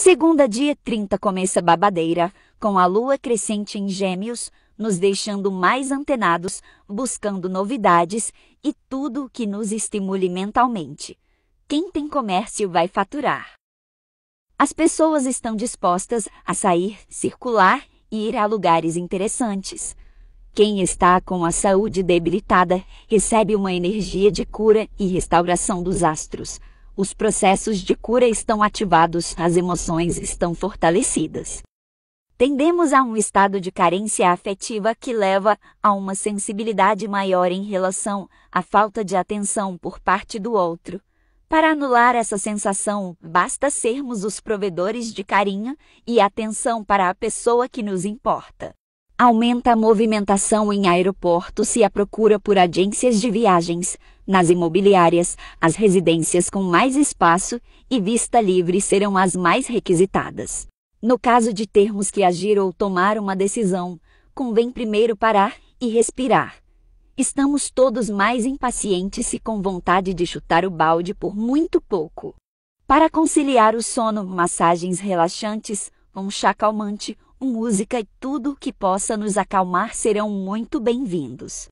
Segunda dia 30 começa babadeira, com a lua crescente em gêmeos, nos deixando mais antenados, buscando novidades e tudo o que nos estimule mentalmente. Quem tem comércio vai faturar. As pessoas estão dispostas a sair, circular e ir a lugares interessantes. Quem está com a saúde debilitada recebe uma energia de cura e restauração dos astros. Os processos de cura estão ativados, as emoções estão fortalecidas. Tendemos a um estado de carência afetiva que leva a uma sensibilidade maior em relação à falta de atenção por parte do outro. Para anular essa sensação, basta sermos os provedores de carinho e atenção para a pessoa que nos importa. Aumenta a movimentação em aeroportos e a procura por agências de viagens. Nas imobiliárias, as residências com mais espaço e vista livre serão as mais requisitadas. No caso de termos que agir ou tomar uma decisão, convém primeiro parar e respirar. Estamos todos mais impacientes e com vontade de chutar o balde por muito pouco. Para conciliar o sono, massagens relaxantes, um chá calmante música e tudo o que possa nos acalmar serão muito bem-vindos.